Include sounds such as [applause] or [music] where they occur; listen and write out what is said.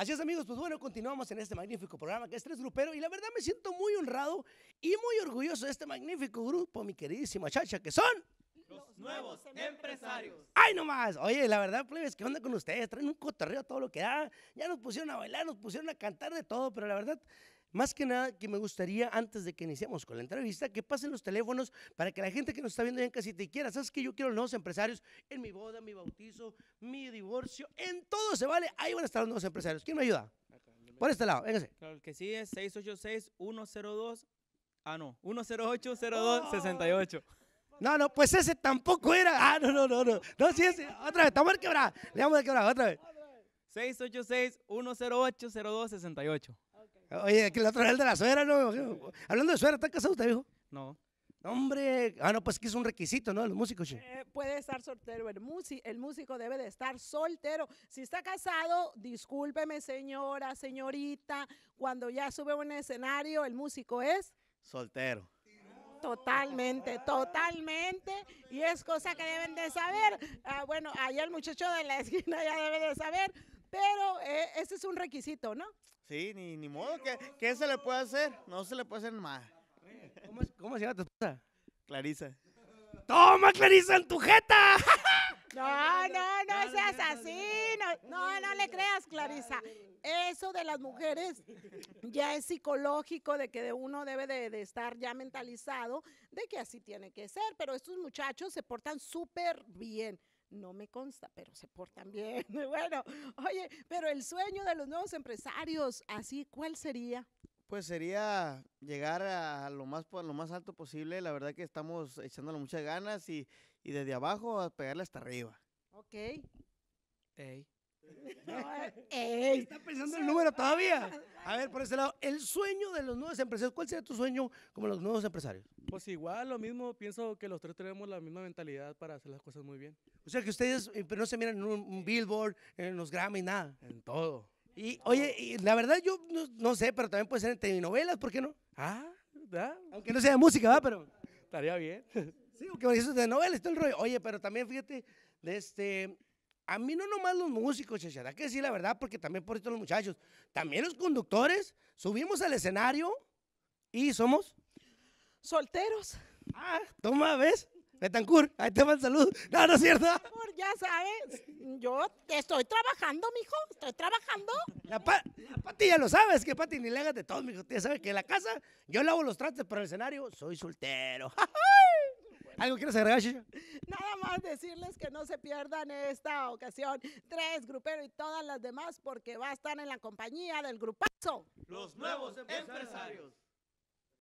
Así es amigos, pues bueno, continuamos en este magnífico programa que es Tres Grupero y la verdad me siento muy honrado y muy orgulloso de este magnífico grupo, mi queridísima chacha, que son... Los nuevos empresarios. ¡Ay, no más! Oye, la verdad, plebes, ¿qué onda con ustedes? Traen un cotorreo a todo lo que da. Ya nos pusieron a bailar, nos pusieron a cantar de todo, pero la verdad, más que nada, que me gustaría, antes de que iniciemos con la entrevista, que pasen los teléfonos para que la gente que nos está viendo ya casi te quiera, ¿sabes que Yo quiero los nuevos empresarios en mi boda, mi bautizo, mi divorcio, en todo se vale. Ahí van a estar los nuevos empresarios. ¿Quién me ayuda? Por este lado, véngase. el que sí es 686-102, ah no, 108-02-68. No, no, pues ese tampoco era. Ah, no, no, no, no. No, sí, ese. Otra vez, estamos quebrada. Le vamos a quebrar, otra vez. 686 108 68 Oye, que la otra vez de la suera, ¿no? Hablando de suera, ¿está casado usted, hijo? No. Hombre, ah, no, pues que es un requisito, ¿no? Los músicos, che. Eh, puede estar soltero, el, músico, el músico debe de estar soltero. Si está casado, discúlpeme, señora, señorita, cuando ya sube a un escenario, el músico es... Soltero. Totalmente, totalmente. Y es cosa que deben de saber. Ah, bueno, allá el muchacho de la esquina ya debe de saber. Pero eh, ese es un requisito, ¿no? Sí, ni, modo. ¿Qué, se le puede hacer? No se le puede hacer nada. Eh, ¿Cómo, se llama tu esposa? Clarisa. ¡Toma, Clarisa, en tu jeta! [laughs] No, no, no seas así. No, no, le creas, Clarisa. Eso de las mujeres ya es psicológico, de que uno debe de estar ya mentalizado, de que así tiene que ser. Pero estos muchachos se portan súper bien. No me consta, pero se portan bien. [laughs] Bueno, oye, pero el sueño de los nuevos empresarios, así, ¿cuál sería? Pues sería llegar a lo más, lo más alto posible. La verdad que estamos echándole muchas ganas y, desde abajo a pegarle hasta arriba. Ok. Ey. [laughs] ey. Está pensando el número todavía. [laughs] A ver, por ese lado, el sueño de los nuevos empresarios, ¿cuál sería tu sueño como los nuevos empresarios? Pues igual, lo mismo, pienso que los tres tenemos la misma mentalidad para hacer las cosas muy bien. O sea, que ustedes eh, no se miran en un, billboard, en los y nada. En todo. Y oye, la verdad yo no, sé, pero también puede ser en telenovelas, ¿por qué no? Ah, ¿verdad? Aunque no sea de música, ¿verdad? Pero... Estaría bien. Sí, aunque eso es de novelas, todo el rollo. Oye, pero también fíjate, de este, a mí no nomás los músicos, hay que decir la verdad, porque también por esto los muchachos, también los conductores, subimos al escenario y somos solteros. Ah, toma, ¿ves? Betancourt, ahí te va el saludo. No, no es cierto. Ya sabes, yo estoy trabajando, mijo, estoy trabajando. La, Pati ya lo sabes, que Pati ni le hagas de todo, mijo. Ya sabes que en la casa yo lavo los trastes, pero en el escenario soy soltero. [laughs] ¿Algo quieres agregar, Nada más decirles que no se pierdan esta ocasión. Tres, gruperos y todas las demás, porque va a estar en la compañía del grupazo. Los nuevos empresarios.